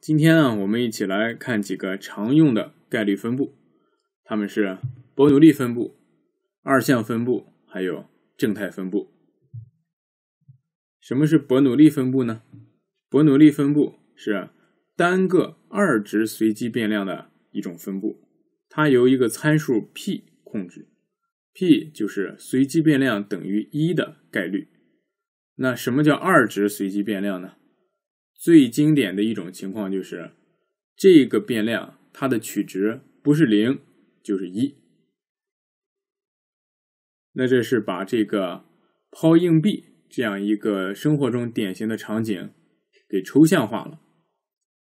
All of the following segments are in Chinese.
今天啊，我们一起来看几个常用的概率分布，它们是伯努利分布、二项分布，还有正态分布。什么是伯努利分布呢？伯努利分布是单个二值随机变量的一种分布，它由一个参数 p 控制，p 就是随机变量等于一的概率。那什么叫二值随机变量呢？最经典的一种情况就是，这个变量它的取值不是零就是一。那这是把这个抛硬币这样一个生活中典型的场景给抽象化了。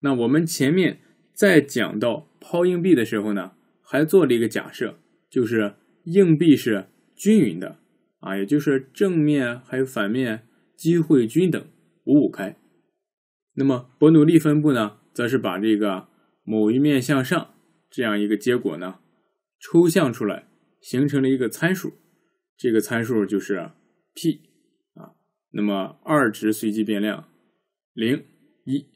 那我们前面在讲到抛硬币的时候呢，还做了一个假设，就是硬币是均匀的啊，也就是正面还有反面机会均等，五五开。那么伯努利分布呢，则是把这个某一面向上这样一个结果呢，抽象出来，形成了一个参数，这个参数就是 p 啊。那么二值随机变量零一，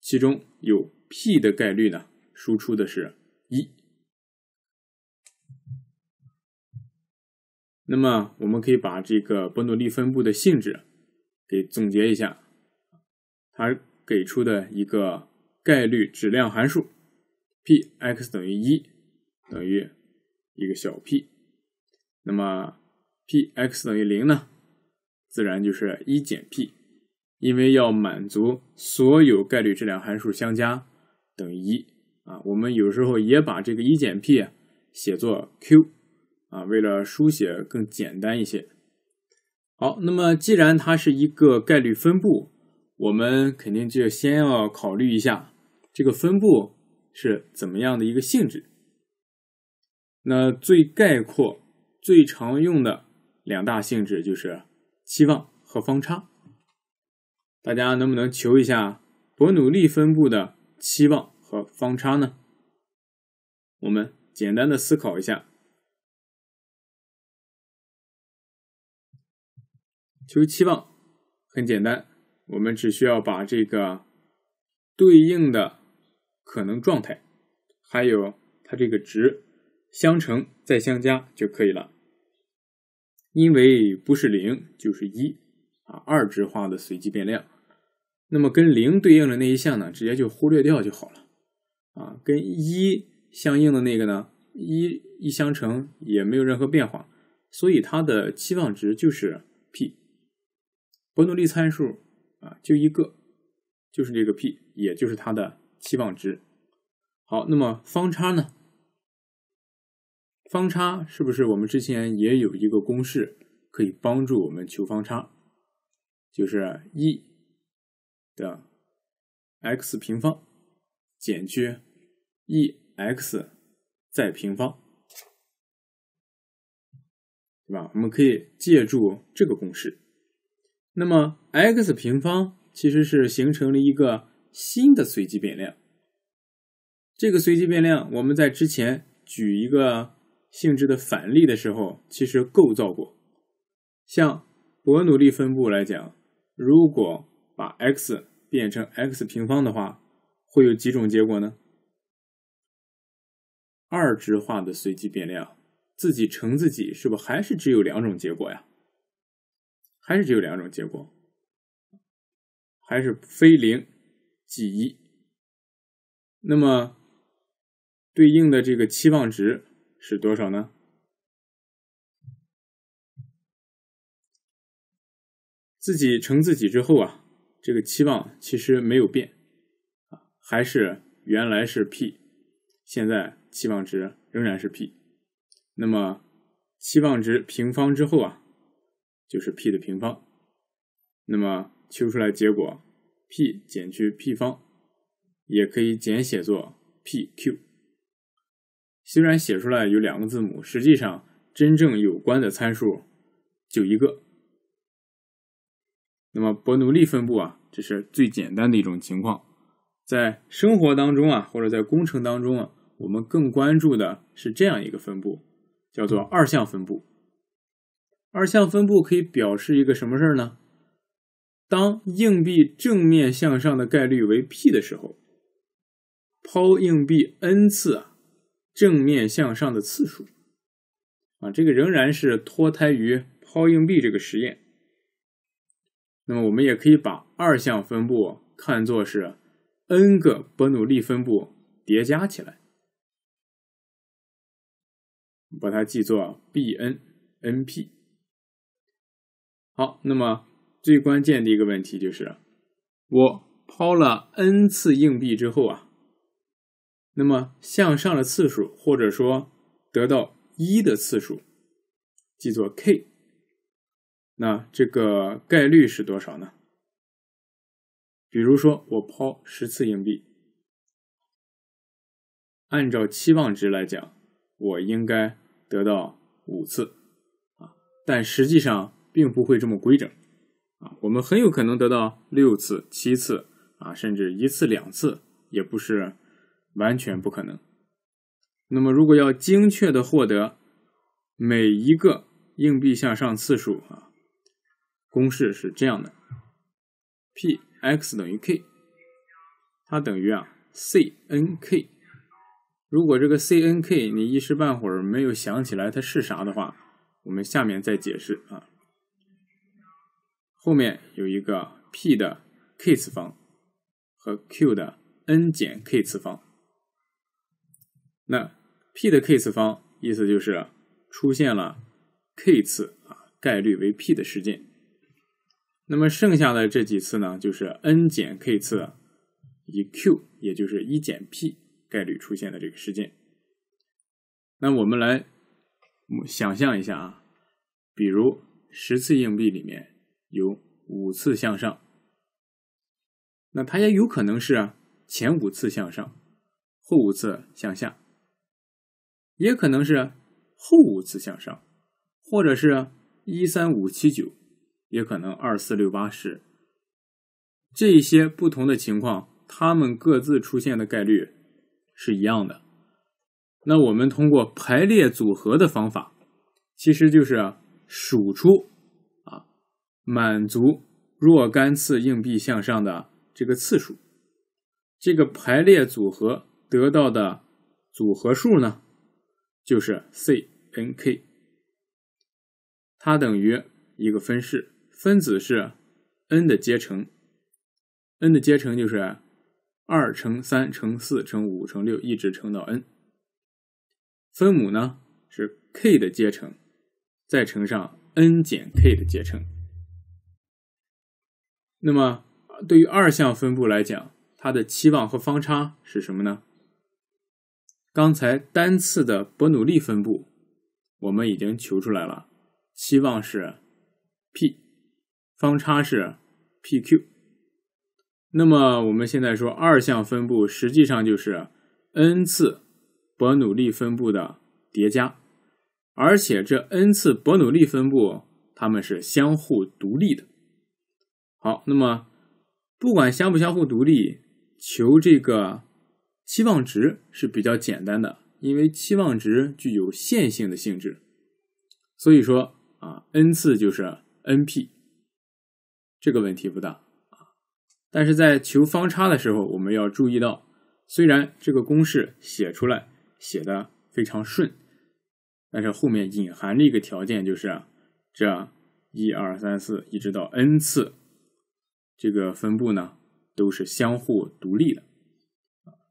其中有 p 的概率呢，输出的是一。那么我们可以把这个伯努利分布的性质给总结一下，它。给出的一个概率质量函数，P(X 等于一等于一个小 p，那么 P(X 等于零呢，自然就是一减 p，因为要满足所有概率质量函数相加等于一啊。我们有时候也把这个一减 p 啊写作 q 啊，为了书写更简单一些。好，那么既然它是一个概率分布。我们肯定就先要考虑一下这个分布是怎么样的一个性质。那最概括、最常用的两大性质就是期望和方差。大家能不能求一下伯努利分布的期望和方差呢？我们简单的思考一下，求期望很简单。我们只需要把这个对应的可能状态，还有它这个值相乘再相加就可以了，因为不是零就是一啊，二值化的随机变量。那么跟零对应的那一项呢，直接就忽略掉就好了啊。跟一相应的那个呢，一一相乘也没有任何变化，所以它的期望值就是 p，伯努利参数。啊，就一个，就是这个 p，也就是它的期望值。好，那么方差呢？方差是不是我们之前也有一个公式可以帮助我们求方差？就是 E 的 x 平方减去 E x 再平方，对吧？我们可以借助这个公式。那么，x 平方其实是形成了一个新的随机变量。这个随机变量，我们在之前举一个性质的反例的时候，其实构造过。像伯努利分布来讲，如果把 x 变成 x 平方的话，会有几种结果呢？二值化的随机变量自己乘自己，是不是还是只有两种结果呀？还是只有两种结果，还是非零即一。那么对应的这个期望值是多少呢？自己乘自己之后啊，这个期望其实没有变啊，还是原来是 p，现在期望值仍然是 p。那么期望值平方之后啊。就是 p 的平方，那么求出来结果 p 减去 p 方，也可以简写作 pq。虽然写出来有两个字母，实际上真正有关的参数就一个。那么伯努利分布啊，这是最简单的一种情况，在生活当中啊，或者在工程当中啊，我们更关注的是这样一个分布，叫做二项分布。二项分布可以表示一个什么事儿呢？当硬币正面向上的概率为 p 的时候，抛硬币 n 次啊，正面向上的次数啊，这个仍然是脱胎于抛硬币这个实验。那么我们也可以把二项分布看作是 n 个伯努利分布叠加起来，把它记作 Bnnp。好，那么最关键的一个问题就是，我抛了 n 次硬币之后啊，那么向上的次数或者说得到一的次数，记作 k，那这个概率是多少呢？比如说我抛十次硬币，按照期望值来讲，我应该得到五次啊，但实际上。并不会这么规整，啊，我们很有可能得到六次、七次啊，甚至一次、两次也不是完全不可能。那么，如果要精确的获得每一个硬币向上次数啊，公式是这样的，P(X 等于 k) 它等于啊 CnK。如果这个 CnK 你一时半会儿没有想起来它是啥的话，我们下面再解释啊。后面有一个 p 的 k 次方和 q 的 n 减 k 次方。那 p 的 k 次方意思就是出现了 k 次啊，概率为 p 的事件。那么剩下的这几次呢，就是 n 减 k 次以 q，也就是一减 p 概率出现的这个事件。那我们来想象一下啊，比如十次硬币里面。有五次向上，那它也有可能是前五次向上，后五次向下，也可能是后五次向上，或者是一三五七九，也可能二四六八十，这一些不同的情况，它们各自出现的概率是一样的。那我们通过排列组合的方法，其实就是数出。满足若干次硬币向上的这个次数，这个排列组合得到的组合数呢，就是 C(n,k)，它等于一个分式，分子是 n 的阶乘，n 的阶乘就是二乘三乘四乘五乘六一直乘到 n，分母呢是 k 的阶乘，再乘上 n 减 k 的阶乘。那么，对于二项分布来讲，它的期望和方差是什么呢？刚才单次的伯努利分布我们已经求出来了，期望是 p，方差是 pq。那么我们现在说二项分布，实际上就是 n 次伯努利分布的叠加，而且这 n 次伯努利分布它们是相互独立的。好，那么不管相不相互独立，求这个期望值是比较简单的，因为期望值具有线性的性质，所以说啊，n 次就是 n p，这个问题不大啊。但是在求方差的时候，我们要注意到，虽然这个公式写出来写的非常顺，但是后面隐含着一个条件就是这一二三四一直到 n 次。这个分布呢，都是相互独立的。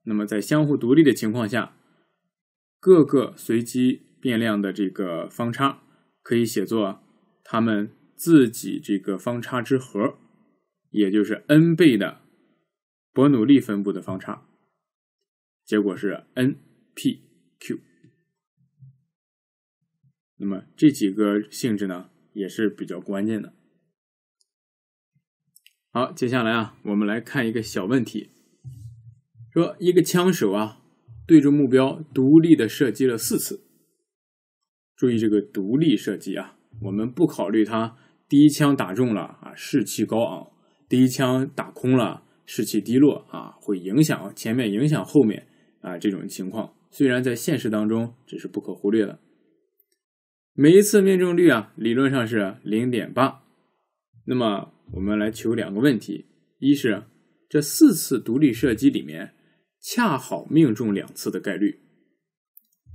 那么在相互独立的情况下，各个随机变量的这个方差可以写作它们自己这个方差之和，也就是 n 倍的伯努利分布的方差，结果是 n p q。那么这几个性质呢，也是比较关键的。好，接下来啊，我们来看一个小问题。说一个枪手啊，对着目标独立的射击了四次。注意这个独立射击啊，我们不考虑他第一枪打中了啊，士气高昂；第一枪打空了，士气低落啊，会影响前面，影响后面啊这种情况。虽然在现实当中这是不可忽略的。每一次命中率啊，理论上是零点八。那么，我们来求两个问题：一是这四次独立射击里面恰好命中两次的概率，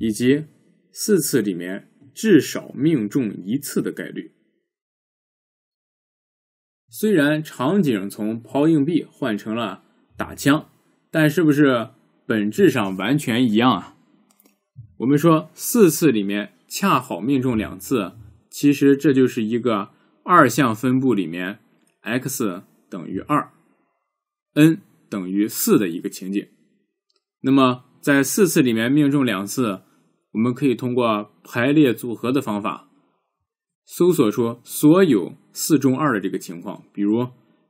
以及四次里面至少命中一次的概率。虽然场景从抛硬币换成了打枪，但是不是本质上完全一样啊？我们说四次里面恰好命中两次，其实这就是一个。二项分布里面，x 等于二，n 等于四的一个情景。那么在四次里面命中两次，我们可以通过排列组合的方法，搜索出所有四中二的这个情况。比如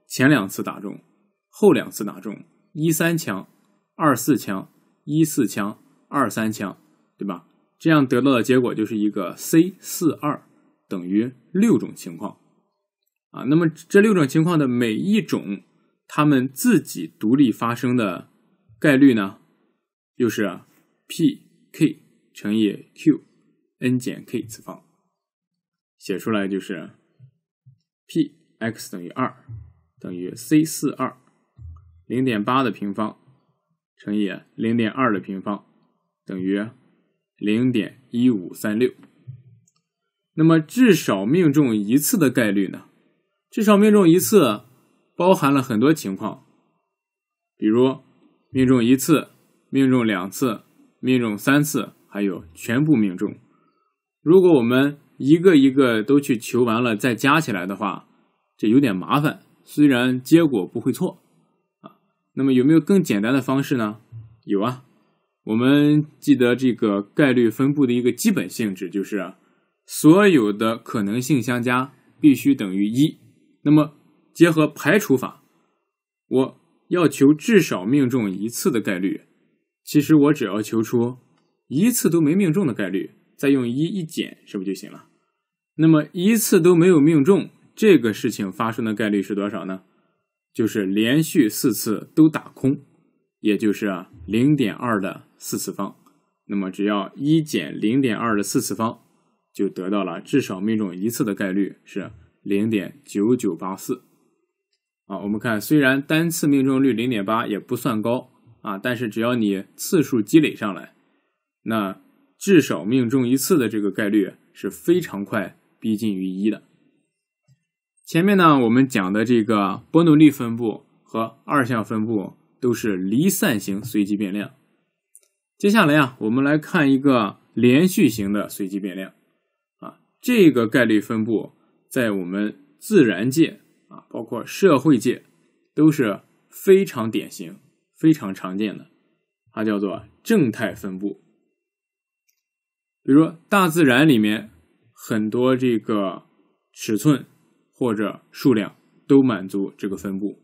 前两次打中，后两次打中，一三枪，二四枪，一四枪，二三枪，对吧？这样得到的结果就是一个 C 四二等于六种情况。啊，那么这六种情况的每一种，它们自己独立发生的概率呢，就是 P K 乘以 Q n 减 k 次方，写出来就是 P X 等于二等于 C 四二零点八的平方乘以零点二的平方等于零点一五三六。那么至少命中一次的概率呢？至少命中一次，包含了很多情况，比如命中一次、命中两次、命中三次，还有全部命中。如果我们一个一个都去求完了再加起来的话，这有点麻烦。虽然结果不会错啊，那么有没有更简单的方式呢？有啊，我们记得这个概率分布的一个基本性质就是，所有的可能性相加必须等于一。那么，结合排除法，我要求至少命中一次的概率，其实我只要求出一次都没命中的概率，再用一一减，是不是就行了？那么一次都没有命中这个事情发生的概率是多少呢？就是连续四次都打空，也就是零点二的四次方。那么只要一减零点二的四次方，就得到了至少命中一次的概率是。零点九九八四，啊，我们看虽然单次命中率零点八也不算高啊，但是只要你次数积累上来，那至少命中一次的这个概率是非常快逼近于一的。前面呢，我们讲的这个伯努利分布和二项分布都是离散型随机变量。接下来啊，我们来看一个连续型的随机变量，啊，这个概率分布。在我们自然界啊，包括社会界，都是非常典型、非常常见的。它叫做正态分布。比如大自然里面很多这个尺寸或者数量都满足这个分布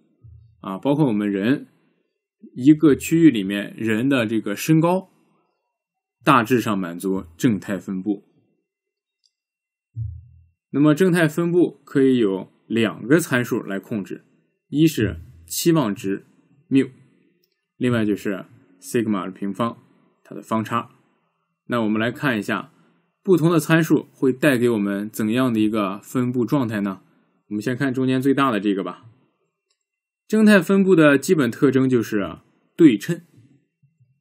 啊，包括我们人一个区域里面人的这个身高，大致上满足正态分布。那么正态分布可以有两个参数来控制，一是期望值 mu，另外就是 sigma 的平方，它的方差。那我们来看一下不同的参数会带给我们怎样的一个分布状态呢？我们先看中间最大的这个吧。正态分布的基本特征就是对称，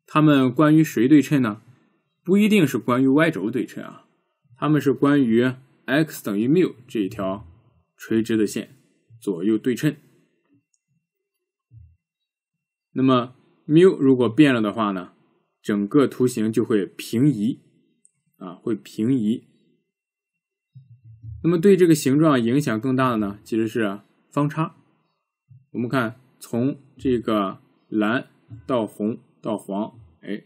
它们关于谁对称呢？不一定是关于 y 轴对称啊，它们是关于 x 等于缪这一条垂直的线，左右对称。那么缪如果变了的话呢，整个图形就会平移，啊，会平移。那么对这个形状影响更大的呢，其实是方差。我们看从这个蓝到红到黄，哎，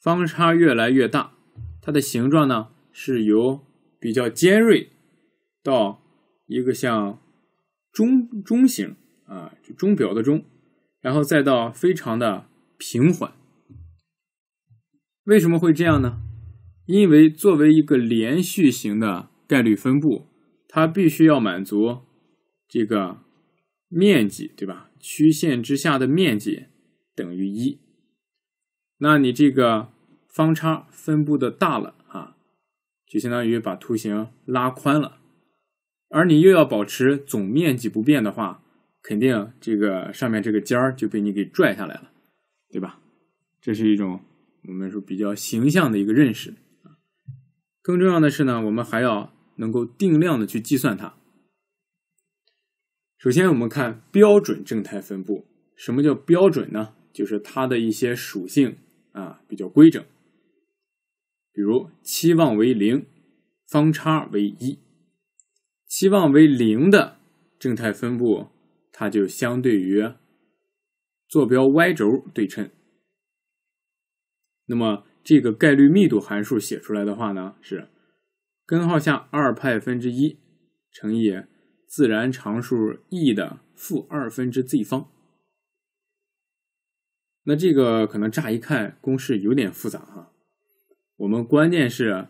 方差越来越大，它的形状呢是由。比较尖锐，到一个像钟钟形啊，就钟表的钟，然后再到非常的平缓。为什么会这样呢？因为作为一个连续型的概率分布，它必须要满足这个面积对吧？曲线之下的面积等于一。那你这个方差分布的大了。就相当于把图形拉宽了，而你又要保持总面积不变的话，肯定这个上面这个尖儿就被你给拽下来了，对吧？这是一种我们说比较形象的一个认识。更重要的是呢，我们还要能够定量的去计算它。首先，我们看标准正态分布，什么叫标准呢？就是它的一些属性啊比较规整。比如期望为零，方差为一，期望为零的正态分布，它就相对于坐标 y 轴对称。那么这个概率密度函数写出来的话呢，是根号下二派分之一乘以自然常数 e 的负二分之 z 方。那这个可能乍一看公式有点复杂哈。我们关键是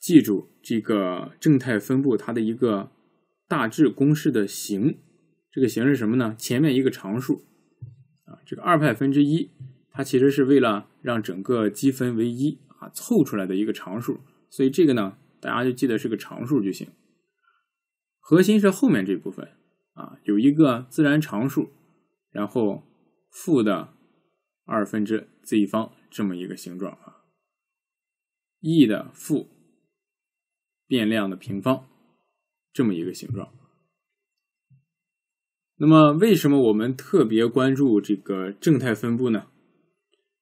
记住这个正态分布它的一个大致公式的形，这个形是什么呢？前面一个常数啊，这个二派分之一，它其实是为了让整个积分为一啊，凑出来的一个常数。所以这个呢，大家就记得是个常数就行。核心是后面这部分啊，有一个自然常数，然后负的二分之 z 方这么一个形状啊。e 的负变量的平方这么一个形状。那么，为什么我们特别关注这个正态分布呢？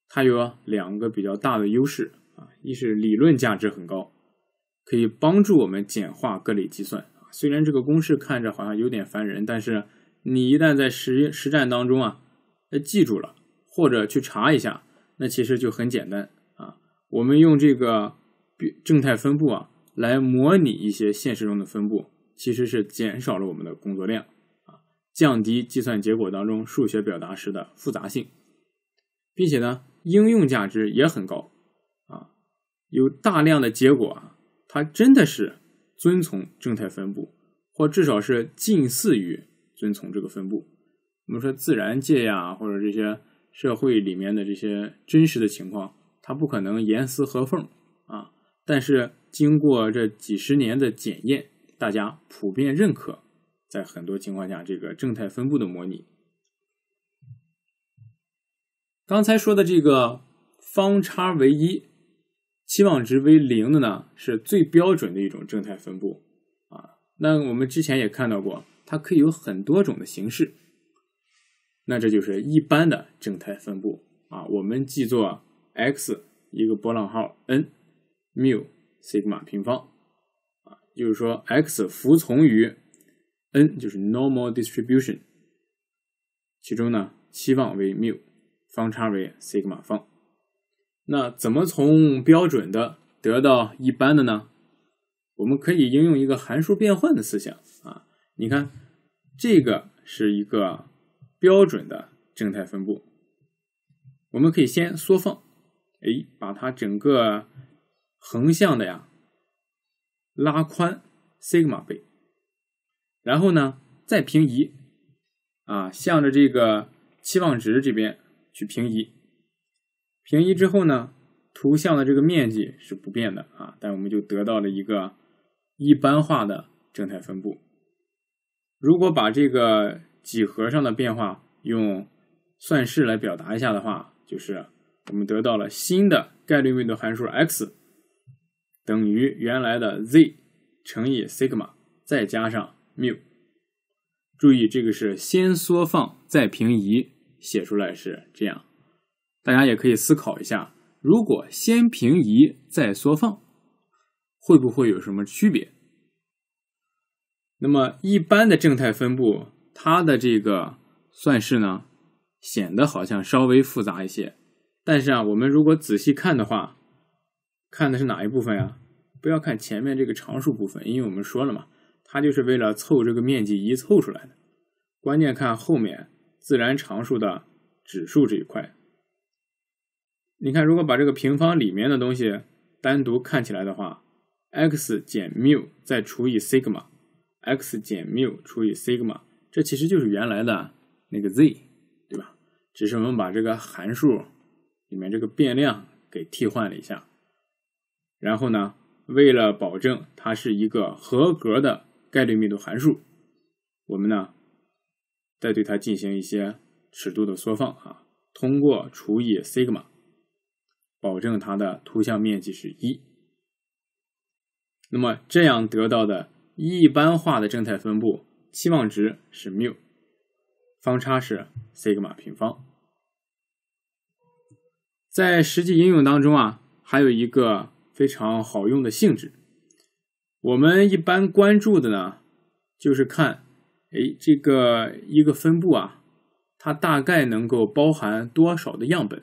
它有两个比较大的优势啊，一是理论价值很高，可以帮助我们简化各类计算啊。虽然这个公式看着好像有点烦人，但是你一旦在实实战当中啊，记住了或者去查一下，那其实就很简单。我们用这个正态分布啊，来模拟一些现实中的分布，其实是减少了我们的工作量啊，降低计算结果当中数学表达式的复杂性，并且呢，应用价值也很高啊。有大量的结果啊，它真的是遵从正态分布，或至少是近似于遵从这个分布。我们说自然界呀，或者这些社会里面的这些真实的情况。它不可能严丝合缝啊，但是经过这几十年的检验，大家普遍认可，在很多情况下，这个正态分布的模拟，刚才说的这个方差为一、期望值为零的呢，是最标准的一种正态分布啊。那我们之前也看到过，它可以有很多种的形式，那这就是一般的正态分布啊，我们记作。X 一个波浪号 n，mu，sigma 平方啊，就是说 X 服从于 n，就是 normal distribution，其中呢期望为 mu，方差为 sigma 方。那怎么从标准的得到一般的呢？我们可以应用一个函数变换的思想啊，你看这个是一个标准的正态分布，我们可以先缩放。哎，把它整个横向的呀拉宽 sigma 倍，然后呢再平移啊，向着这个期望值这边去平移。平移之后呢，图像的这个面积是不变的啊，但我们就得到了一个一般化的正态分布。如果把这个几何上的变化用算式来表达一下的话，就是。我们得到了新的概率密度函数 x 等于原来的 z 乘以 sigma 再加上 mu。注意，这个是先缩放再平移，写出来是这样。大家也可以思考一下，如果先平移再缩放，会不会有什么区别？那么一般的正态分布，它的这个算式呢，显得好像稍微复杂一些。但是啊，我们如果仔细看的话，看的是哪一部分呀？不要看前面这个常数部分，因为我们说了嘛，它就是为了凑这个面积一凑出来的。关键看后面自然常数的指数这一块。你看，如果把这个平方里面的东西单独看起来的话，x 减缪再除以 s i g m a x 减缪除以 sigma，这其实就是原来的那个 z，对吧？只是我们把这个函数。里面这个变量给替换了一下，然后呢，为了保证它是一个合格的概率密度函数，我们呢再对它进行一些尺度的缩放啊，通过除以 sigma 保证它的图像面积是一。那么这样得到的一般化的正态分布，期望值是缪，方差是西格玛平方。在实际应用当中啊，还有一个非常好用的性质。我们一般关注的呢，就是看，哎，这个一个分布啊，它大概能够包含多少的样本。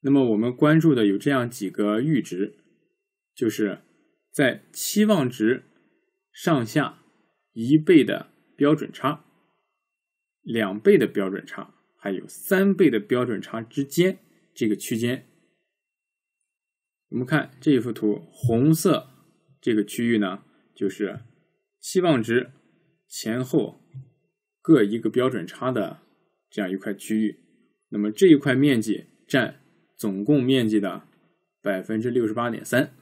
那么我们关注的有这样几个阈值，就是在期望值上下一倍的标准差，两倍的标准差。还有三倍的标准差之间这个区间，我们看这一幅图，红色这个区域呢，就是期望值前后各一个标准差的这样一块区域。那么这一块面积占总共面积的百分之六十八点三。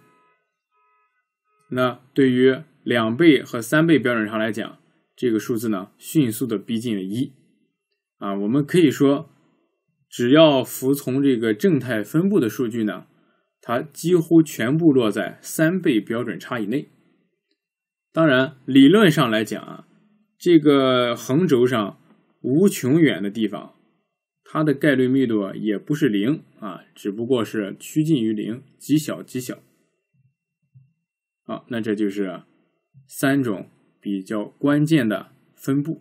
那对于两倍和三倍标准差来讲，这个数字呢，迅速的逼近了一。啊，我们可以说，只要服从这个正态分布的数据呢，它几乎全部落在三倍标准差以内。当然，理论上来讲啊，这个横轴上无穷远的地方，它的概率密度也不是零啊，只不过是趋近于零，极小极小。好，那这就是三种比较关键的分布。